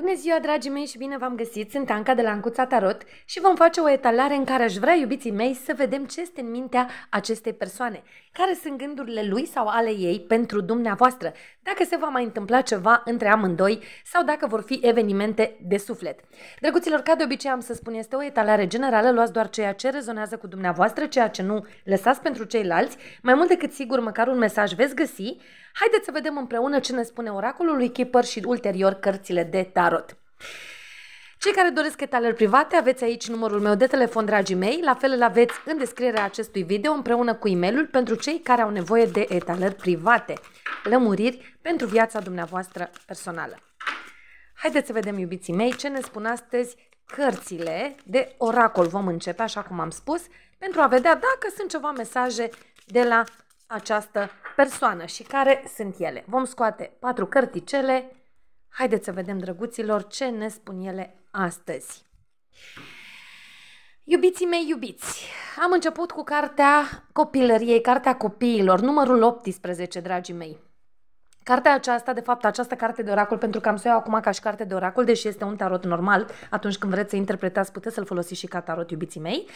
Bună ziua, dragii mei, și bine v-am găsit! Sunt Anca de la Ancuța Tarot și vom face o etalare în care aș vrea, iubiții mei, să vedem ce este în mintea acestei persoane, care sunt gândurile lui sau ale ei pentru dumneavoastră, dacă se va mai întâmpla ceva între amândoi sau dacă vor fi evenimente de suflet. Drăguților, ca de obicei am să spun, este o etalare generală, luați doar ceea ce rezonează cu dumneavoastră, ceea ce nu lăsați pentru ceilalți, mai mult decât sigur, măcar un mesaj veți găsi, Haideți să vedem împreună ce ne spune oracolul lui Kipper și ulterior cărțile de tarot. Cei care doresc etaleri private, aveți aici numărul meu de telefon, dragii mei, la fel îl aveți în descrierea acestui video împreună cu e pentru cei care au nevoie de etalări private, lămuriri pentru viața dumneavoastră personală. Haideți să vedem, iubiții mei, ce ne spun astăzi cărțile de oracol. Vom începe, așa cum am spus, pentru a vedea dacă sunt ceva mesaje de la această persoană și care sunt ele. Vom scoate patru cărticele. Haideți să vedem, drăguților, ce ne spun ele astăzi. Iubiții mei iubiți, am început cu cartea copilăriei, cartea copiilor, numărul 18, dragii mei. Cartea aceasta, de fapt, această carte de oracol, pentru că am să o iau acum ca și carte de oracol, deși este un tarot normal, atunci când vreți să interpretați, puteți să-l folosiți și ca tarot, iubiții mei.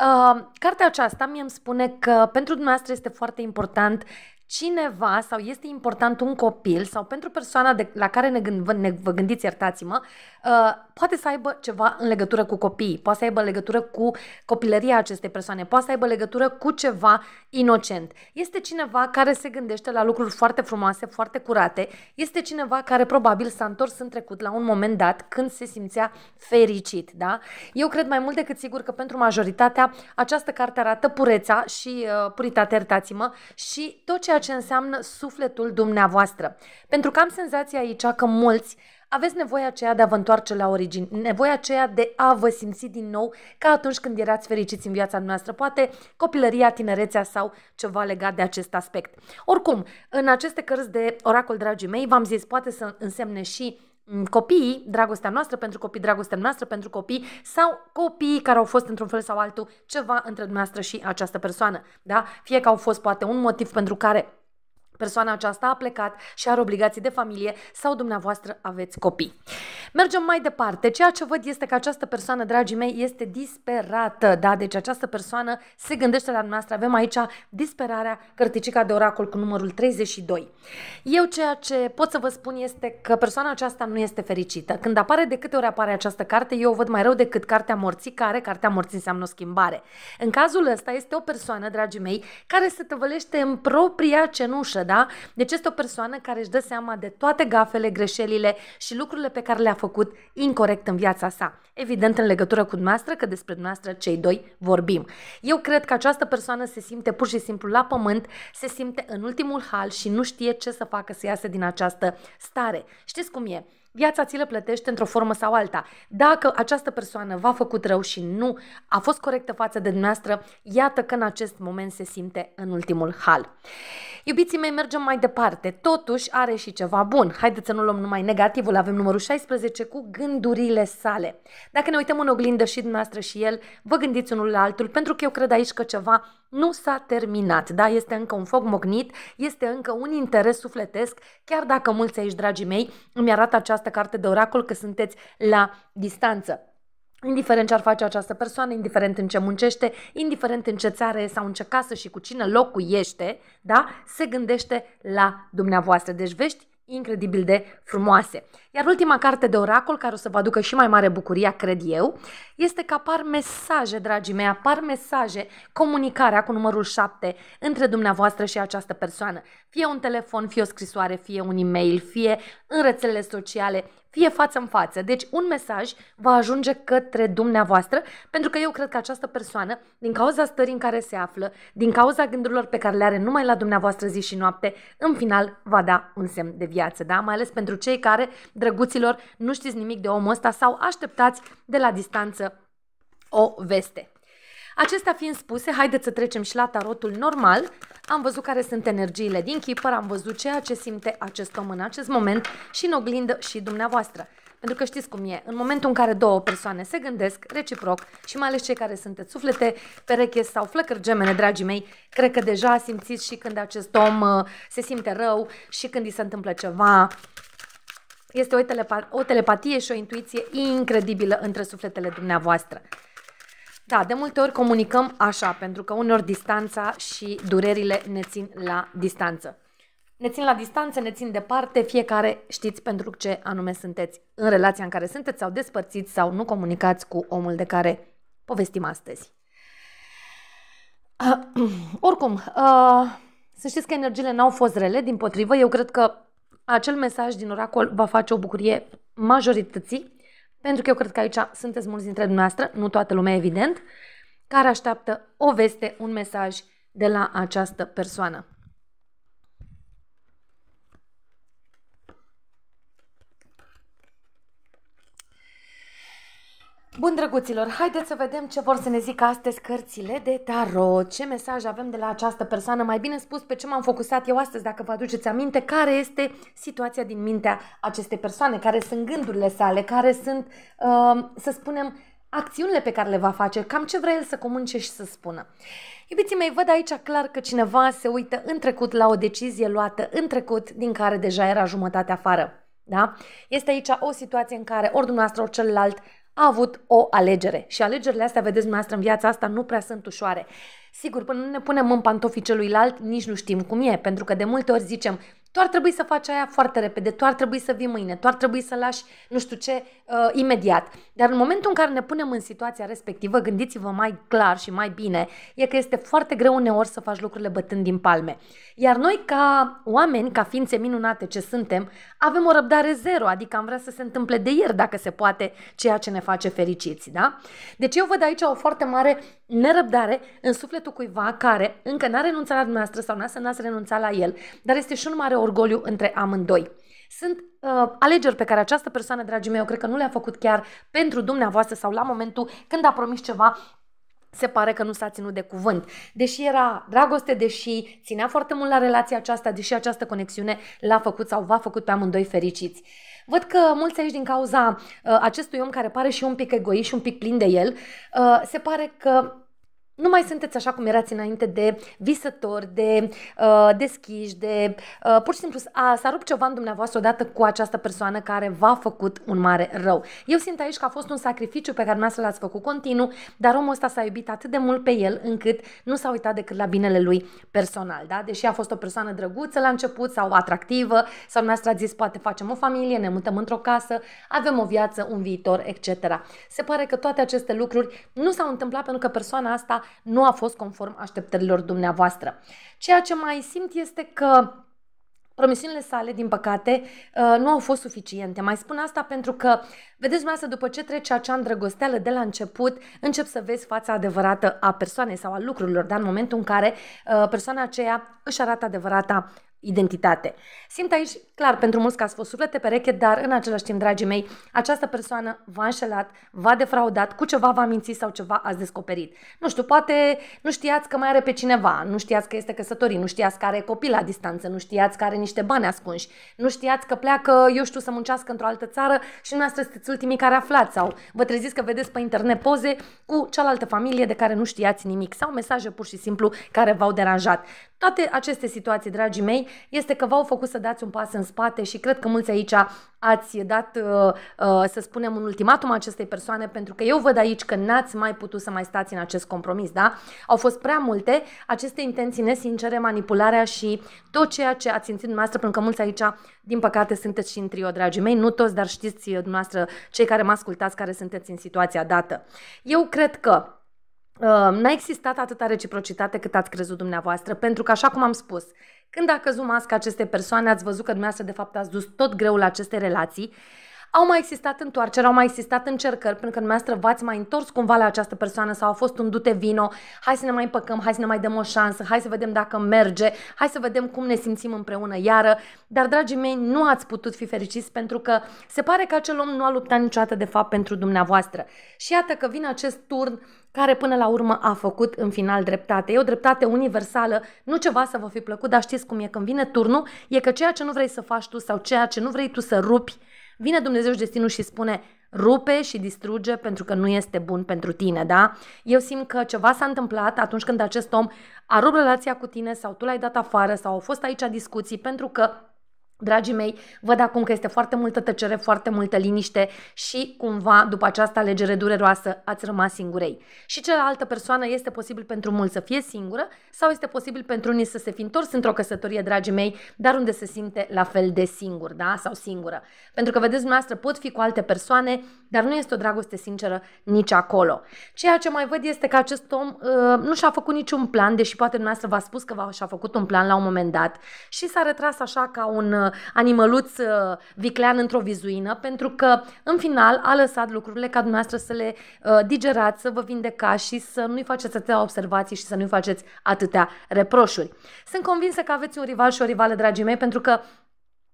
Uh, cartea aceasta mi îmi spune că pentru dumneavoastră este foarte important cineva sau este important un copil sau pentru persoana de, la care ne, gând, ne vă gândiți, iertați-mă, uh, poate să aibă ceva în legătură cu copiii, poate să aibă legătură cu copilăria acestei persoane, poate să aibă legătură cu ceva inocent. Este cineva care se gândește la lucruri foarte frumoase, foarte curate, este cineva care probabil s-a întors în trecut la un moment dat când se simțea fericit, da? Eu cred mai mult decât sigur că pentru majoritatea această carte arată pureța și uh, puritatea, iertați-mă, și tot ce ceea ce înseamnă sufletul dumneavoastră. Pentru că am senzația aici că mulți aveți nevoia aceea de a vă întoarce la origini, nevoia aceea de a vă simți din nou ca atunci când erați fericiți în viața noastră, poate copilăria, tinerețea sau ceva legat de acest aspect. Oricum, în aceste cărți de oracol, dragii mei, v-am zis, poate să însemne și Mm, copiii, dragostea noastră pentru copii, dragostea noastră pentru copii sau copiii care au fost într-un fel sau altul ceva între dumneavoastră și această persoană. Da? Fie că au fost poate un motiv pentru care Persoana aceasta a plecat și are obligații de familie sau dumneavoastră aveți copii. Mergem mai departe. Ceea ce văd este că această persoană, dragii mei, este disperată. Da? Deci această persoană se gândește la dumneavoastră. Avem aici disperarea, cărticica de oracol cu numărul 32. Eu ceea ce pot să vă spun este că persoana aceasta nu este fericită. Când apare de câte ori apare această carte, eu o văd mai rău decât cartea morții, care cartea morții înseamnă o schimbare. În cazul ăsta este o persoană, dragii mei, care se tăvălește în propria cenușă, da? Deci este o persoană care își dă seama de toate gafele, greșelile și lucrurile pe care le-a făcut incorrect în viața sa. Evident, în legătură cu dumneavoastră, că despre dumneavoastră cei doi vorbim. Eu cred că această persoană se simte pur și simplu la pământ, se simte în ultimul hal și nu știe ce să facă să iasă din această stare. Știți cum e? viața ți le plătește într-o formă sau alta. Dacă această persoană v-a făcut rău și nu a fost corectă față de dumneavoastră, iată că în acest moment se simte în ultimul hal. Iubiții mei, mergem mai departe. Totuși are și ceva bun. Haideți să nu luăm numai negativul. Avem numărul 16 cu gândurile sale. Dacă ne uităm în oglindă și dumneavoastră și el, vă gândiți unul la altul, pentru că eu cred aici că ceva nu s-a terminat, da, este încă un foc mognit, este încă un interes sufletesc, chiar dacă mulți aici, dragii mei, îmi arată această carte de oracol că sunteți la distanță. Indiferent ce ar face această persoană, indiferent în ce muncește, indiferent în ce țară e sau în ce casă și cu cine locuiește, da, se gândește la dumneavoastră. Deci vești incredibil de frumoase. Iar ultima carte de oracol, care o să vă aducă și mai mare bucuria, cred eu, este că apar mesaje, dragii mei, apar mesaje, comunicarea cu numărul 7 între dumneavoastră și această persoană. Fie un telefon, fie o scrisoare, fie un e-mail, fie în rețelele sociale, fie față în față. Deci un mesaj va ajunge către dumneavoastră, pentru că eu cred că această persoană, din cauza stării în care se află, din cauza gândurilor pe care le are numai la dumneavoastră zi și noapte, în final va da un semn de viață, da? Mai ales pentru cei care, drăguților, nu știți nimic de omul ăsta sau așteptați de la distanță o veste. Acestea fiind spuse, haideți să trecem și la tarotul normal. Am văzut care sunt energiile din Keeper, am văzut ceea ce simte acest om în acest moment și în oglindă și dumneavoastră. Pentru că știți cum e, în momentul în care două persoane se gândesc reciproc și mai ales cei care sunteți suflete, pereche sau flăcări gemene, dragii mei, cred că deja simțiți și când acest om uh, se simte rău și când îi se întâmplă ceva, este o, telepa- o telepatie și o intuiție incredibilă între sufletele dumneavoastră. Da, de multe ori comunicăm așa, pentru că uneori distanța și durerile ne țin la distanță. Ne țin la distanță, ne țin departe, fiecare știți pentru ce anume sunteți în relația în care sunteți sau despărțiți sau nu comunicați cu omul de care povestim astăzi. Uh, oricum, uh, să știți că energiile n-au fost rele, din potrivă, eu cred că acel mesaj din oracol va face o bucurie majorității pentru că eu cred că aici sunteți mulți dintre dumneavoastră, nu toată lumea evident, care așteaptă o veste, un mesaj de la această persoană. Bun, drăguților, haideți să vedem ce vor să ne zică astăzi cărțile de tarot, ce mesaj avem de la această persoană, mai bine spus pe ce m-am focusat eu astăzi, dacă vă aduceți aminte, care este situația din mintea acestei persoane, care sunt gândurile sale, care sunt, uh, să spunem, acțiunile pe care le va face, cam ce vrea el să comunice și să spună. Iubiții mei, văd aici clar că cineva se uită în trecut la o decizie luată în trecut din care deja era jumătate afară. Da? Este aici o situație în care ori dumneavoastră, ori celălalt a avut o alegere. Și alegerile astea, vedeți dumneavoastră, în viața asta nu prea sunt ușoare. Sigur, până nu ne punem în pantofii celuilalt, nici nu știm cum e, pentru că de multe ori zicem, tu ar trebui să faci aia foarte repede, tu ar trebui să vii mâine, tu ar trebui să lași nu știu ce uh, imediat. Dar în momentul în care ne punem în situația respectivă, gândiți-vă mai clar și mai bine, e că este foarte greu uneori să faci lucrurile bătând din palme. Iar noi ca oameni, ca ființe minunate ce suntem, avem o răbdare zero, adică am vrea să se întâmple de ieri, dacă se poate, ceea ce ne face fericiți, da? Deci eu văd aici o foarte mare nerăbdare în sufletul cuiva care încă n-a renunțat la dumneavoastră sau n-a să n-ați renunțat la el, dar este și un mare orgoliu între amândoi. Sunt uh, alegeri pe care această persoană, dragii mei, eu cred că nu le-a făcut chiar pentru dumneavoastră sau la momentul când a promis ceva se pare că nu s-a ținut de cuvânt. Deși era dragoste, deși ținea foarte mult la relația aceasta, deși această conexiune l-a făcut sau v-a făcut pe amândoi fericiți. Văd că mulți aici din cauza uh, acestui om care pare și un pic egoist și un pic plin de el, uh, se pare că nu mai sunteți așa cum erați înainte de visători, de uh, deschiși, de uh, pur și simplu a, s-a rupt ceva în dumneavoastră odată cu această persoană care v-a făcut un mare rău. Eu simt aici că a fost un sacrificiu pe care dumneavoastră l-ați făcut continuu, dar omul ăsta s-a iubit atât de mult pe el încât nu s-a uitat decât la binele lui personal, da? Deși a fost o persoană drăguță la început sau atractivă sau dumneavoastră a zis poate facem o familie, ne mutăm într-o casă, avem o viață, un viitor, etc. Se pare că toate aceste lucruri nu s-au întâmplat pentru că persoana asta nu a fost conform așteptărilor dumneavoastră. Ceea ce mai simt este că promisiunile sale, din păcate, uh, nu au fost suficiente. Mai spun asta pentru că, vedeți dumneavoastră, după ce trece acea îndrăgosteală de la început, încep să vezi fața adevărată a persoanei sau a lucrurilor, dar în momentul în care uh, persoana aceea își arată adevărata identitate. Simt aici, clar, pentru mulți că ați fost suflete pereche, dar în același timp, dragii mei, această persoană v-a înșelat, v-a defraudat, cu ceva v-a mințit sau ceva ați descoperit. Nu știu, poate nu știați că mai are pe cineva, nu știați că este căsătorit, nu știați că are copii la distanță, nu știați că are niște bani ascunși, nu știați că pleacă, eu știu, să muncească într-o altă țară și nu astăzi sunteți ultimii care aflați sau vă treziți că vedeți pe internet poze cu cealaltă familie de care nu știați nimic sau mesaje pur și simplu care v-au deranjat. Toate aceste situații, dragii mei, este că v-au făcut să dați un pas în spate și cred că mulți aici ați dat, uh, uh, să spunem, un ultimatum acestei persoane, pentru că eu văd aici că n-ați mai putut să mai stați în acest compromis, da? Au fost prea multe aceste intenții nesincere, manipularea și tot ceea ce ați simțit dumneavoastră, pentru că mulți aici, din păcate, sunteți și în trio, dragii mei, nu toți, dar știți uh, dumneavoastră, cei care mă ascultați, care sunteți în situația dată. Eu cred că n-a existat atâta reciprocitate cât ați crezut dumneavoastră, pentru că, așa cum am spus, când a căzut masca acestei persoane, ați văzut că dumneavoastră de fapt ați dus tot greul acestei relații, au mai existat întoarceri, au mai existat încercări, pentru că dumneavoastră v-ați mai întors cumva la această persoană sau a fost un dute vino, hai să ne mai împăcăm, hai să ne mai dăm o șansă, hai să vedem dacă merge, hai să vedem cum ne simțim împreună iară. Dar, dragii mei, nu ați putut fi fericiți pentru că se pare că acel om nu a luptat niciodată de fapt pentru dumneavoastră. Și iată că vine acest turn care până la urmă a făcut în final dreptate. E o dreptate universală, nu ceva să vă fi plăcut, dar știți cum e când vine turnul, e că ceea ce nu vrei să faci tu sau ceea ce nu vrei tu să rupi, Vine Dumnezeu și destinul și spune, rupe și distruge pentru că nu este bun pentru tine, da? Eu simt că ceva s-a întâmplat atunci când acest om a rupt relația cu tine sau tu l-ai dat afară sau au fost aici discuții pentru că Dragii mei, văd acum că este foarte multă tăcere, foarte multă liniște și cumva după această alegere dureroasă ați rămas singurei. Și cealaltă persoană este posibil pentru mulți să fie singură sau este posibil pentru unii să se fi întors într-o căsătorie, dragii mei, dar unde se simte la fel de singur, da? Sau singură. Pentru că, vedeți, dumneavoastră pot fi cu alte persoane, dar nu este o dragoste sinceră nici acolo. Ceea ce mai văd este că acest om uh, nu și-a făcut niciun plan, deși poate dumneavoastră v-a spus că și-a făcut un plan la un moment dat și s-a retras așa ca un uh, animăluț uh, viclean într-o vizuină, pentru că în final a lăsat lucrurile ca dumneavoastră să le uh, digerați, să vă vindecați și să nu-i faceți atâtea observații și să nu-i faceți atâtea reproșuri. Sunt convinsă că aveți un rival și o rivală, dragii mei, pentru că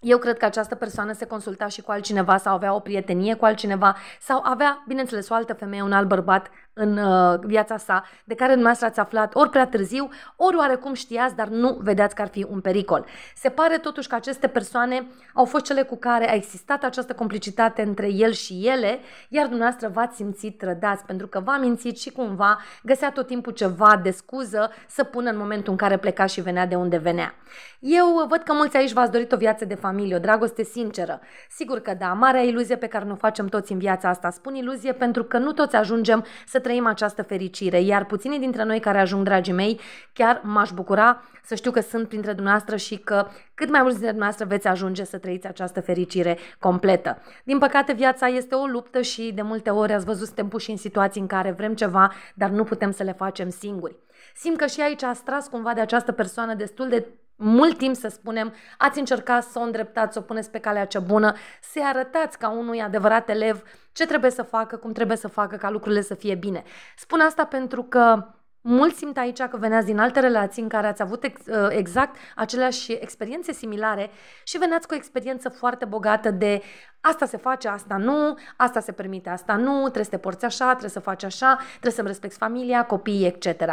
eu cred că această persoană se consulta și cu altcineva sau avea o prietenie cu altcineva sau avea, bineînțeles, o altă femeie, un alt bărbat în uh, viața sa, de care dumneavoastră ați aflat ori prea târziu, ori oarecum știați, dar nu vedeați că ar fi un pericol. Se pare totuși că aceste persoane au fost cele cu care a existat această complicitate între el și ele, iar dumneavoastră v-ați simțit trădați, pentru că v-a mințit și cumva găsea tot timpul ceva de scuză să pună în momentul în care pleca și venea de unde venea. Eu văd că mulți aici v-ați dorit o viață de familie, o dragoste sinceră. Sigur că da, marea iluzie pe care nu o facem toți în viața asta. Spun iluzie pentru că nu toți ajungem să trăim această fericire, iar puținii dintre noi care ajung, dragii mei, chiar m-aș bucura să știu că sunt printre dumneavoastră și că cât mai mulți dintre dumneavoastră veți ajunge să trăiți această fericire completă. Din păcate, viața este o luptă și de multe ori ați văzut, suntem puși în situații în care vrem ceva, dar nu putem să le facem singuri. Simt că și aici a tras cumva de această persoană destul de mult timp, să spunem, ați încercat să o îndreptați, să o puneți pe calea cea bună, să-i arătați ca unui adevărat elev ce trebuie să facă, cum trebuie să facă ca lucrurile să fie bine. Spun asta pentru că Mulți simt aici că veneați din alte relații în care ați avut ex, uh, exact aceleași experiențe similare și veneați cu o experiență foarte bogată de Asta se face, asta nu, asta se permite, asta nu, trebuie să te porți așa, trebuie să faci așa, trebuie să-mi respecti familia, copiii, etc.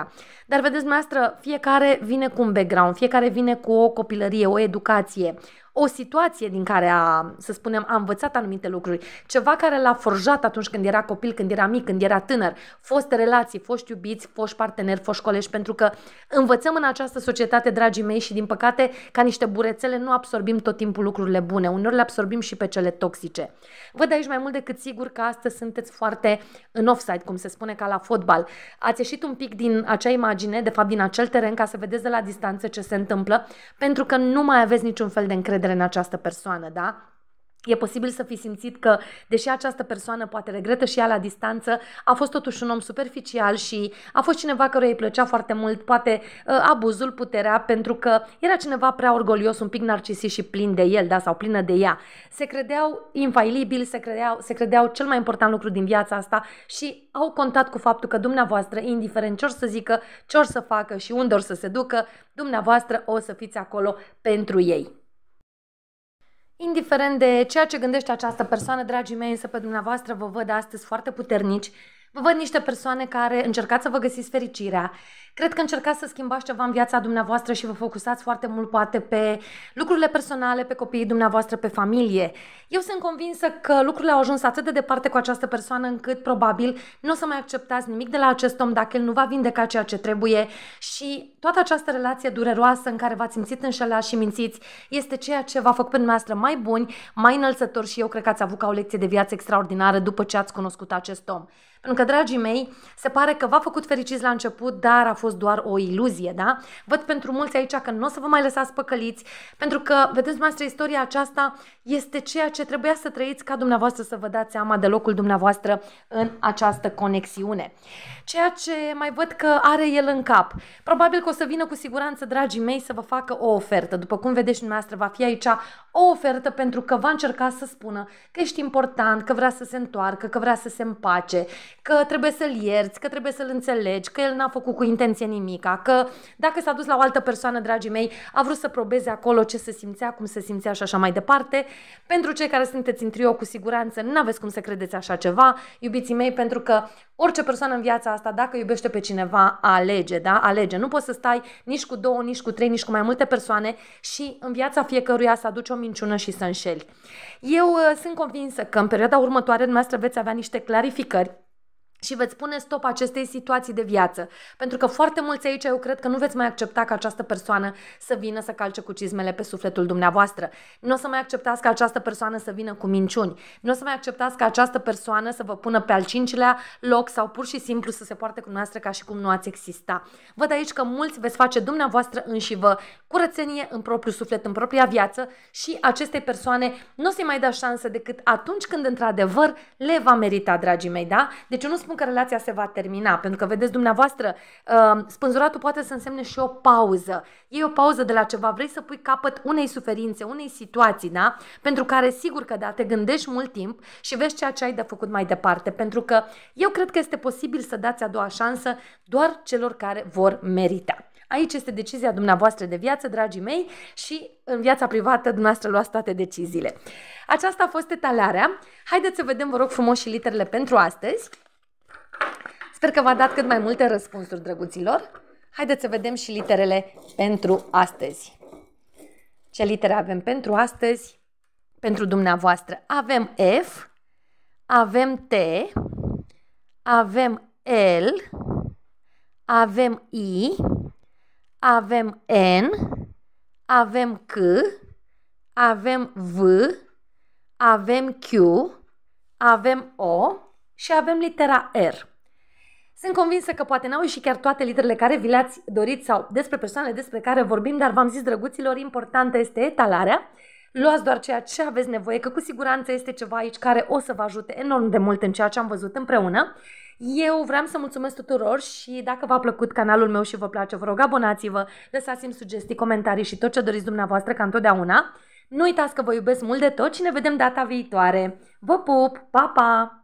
Dar vedeți, maestră, fiecare vine cu un background, fiecare vine cu o copilărie, o educație, o situație din care a, să spunem, a învățat anumite lucruri, ceva care l-a forjat atunci când era copil, când era mic, când era tânăr, foste relații, foști iubiți, foști parteneri, foști colegi, pentru că învățăm în această societate, dragii mei, și din păcate, ca niște burețele, nu absorbim tot timpul lucrurile bune, uneori le absorbim și pe cele toxice toxice. Văd aici mai mult decât sigur că astăzi sunteți foarte în offside, cum se spune, ca la fotbal. Ați ieșit un pic din acea imagine, de fapt din acel teren, ca să vedeți de la distanță ce se întâmplă, pentru că nu mai aveți niciun fel de încredere în această persoană, da? E posibil să fi simțit că, deși această persoană poate regretă și ea la distanță, a fost totuși un om superficial și a fost cineva care îi plăcea foarte mult, poate ă, abuzul, puterea, pentru că era cineva prea orgolios, un pic narcisist și plin de el, da, sau plină de ea. Se credeau infailibil, se credeau, se credeau cel mai important lucru din viața asta și au contat cu faptul că dumneavoastră, indiferent ce or să zică, ce or să facă și unde or să se ducă, dumneavoastră o să fiți acolo pentru ei. Indiferent de ceea ce gândește această persoană, dragii mei, însă pe dumneavoastră vă văd astăzi foarte puternici, Vă văd niște persoane care încercați să vă găsiți fericirea. Cred că încercați să schimbați ceva în viața dumneavoastră și vă focusați foarte mult poate pe lucrurile personale, pe copiii dumneavoastră, pe familie. Eu sunt convinsă că lucrurile au ajuns atât de departe cu această persoană încât probabil nu o să mai acceptați nimic de la acest om dacă el nu va vindeca ceea ce trebuie și toată această relație dureroasă în care v-ați simțit înșelați și mințiți este ceea ce v-a făcut pe dumneavoastră mai buni, mai înălțători și eu cred că ați avut ca o lecție de viață extraordinară după ce ați cunoscut acest om. Pentru că, dragii mei, se pare că v-a făcut fericiți la început, dar a fost doar o iluzie, da? Văd pentru mulți aici că nu o să vă mai lăsați păcăliți, pentru că, vedeți dumneavoastră, istoria aceasta este ceea ce trebuia să trăiți ca dumneavoastră să vă dați seama de locul dumneavoastră în această conexiune. Ceea ce mai văd că are el în cap. Probabil că o să vină cu siguranță, dragii mei, să vă facă o ofertă. După cum vedeți dumneavoastră, va fi aici o ofertă pentru că va încerca să spună că ești important, că vrea să se întoarcă, că vrea să se împace, că trebuie să-l ierți, că trebuie să-l înțelegi, că el n-a făcut cu intenție nimica, că dacă s-a dus la o altă persoană, dragii mei, a vrut să probeze acolo ce se simțea, cum se simțea și așa mai departe. Pentru cei care sunteți în trio, cu siguranță nu aveți cum să credeți așa ceva, iubiții mei, pentru că orice persoană în viața asta, dacă iubește pe cineva, alege, da? Alege. Nu poți să stai nici cu două, nici cu trei, nici cu mai multe persoane și în viața fiecăruia să aduci o minciună și să înșeli. Eu uh, sunt convinsă că în perioada următoare dumneavoastră veți avea niște clarificări și veți pune stop acestei situații de viață. Pentru că foarte mulți aici eu cred că nu veți mai accepta ca această persoană să vină să calce cu cizmele pe sufletul dumneavoastră. Nu o să mai acceptați ca această persoană să vină cu minciuni. Nu o să mai acceptați ca această persoană să vă pună pe al cincilea loc sau pur și simplu să se poarte cu noastră ca și cum nu ați exista. Văd aici că mulți veți face dumneavoastră înși vă curățenie în propriul suflet, în propria viață și acestei persoane nu o să-i mai da șansă decât atunci când într-adevăr le va merita, dragii mei, da? Deci eu nu spun spun că relația se va termina, pentru că, vedeți dumneavoastră, uh, spânzuratul poate să însemne și o pauză. E o pauză de la ceva, vrei să pui capăt unei suferințe, unei situații, da? Pentru care sigur că da, te gândești mult timp și vezi ceea ce ai de făcut mai departe, pentru că eu cred că este posibil să dați a doua șansă doar celor care vor merita. Aici este decizia dumneavoastră de viață, dragii mei, și în viața privată dumneavoastră luați toate deciziile. Aceasta a fost etalarea. Haideți să vedem, vă rog frumos, și literele pentru astăzi. Sper că v-a dat cât mai multe răspunsuri, drăguților. Haideți să vedem și literele pentru astăzi. Ce litere avem pentru astăzi? Pentru dumneavoastră avem F, avem T, avem L, avem I, avem N, avem C, avem V, avem Q, avem O și avem litera R. Sunt convinsă că poate n-au ieșit chiar toate literele care vi le-ați dorit sau despre persoanele despre care vorbim, dar v-am zis, drăguților, importantă este etalarea. Luați doar ceea ce aveți nevoie, că cu siguranță este ceva aici care o să vă ajute enorm de mult în ceea ce am văzut împreună. Eu vreau să mulțumesc tuturor și dacă v-a plăcut canalul meu și vă place, vă rog abonați-vă, lăsați-mi sugestii, comentarii și tot ce doriți dumneavoastră ca întotdeauna. Nu uitați că vă iubesc mult de tot și ne vedem data viitoare. Vă pup! Pa, pa!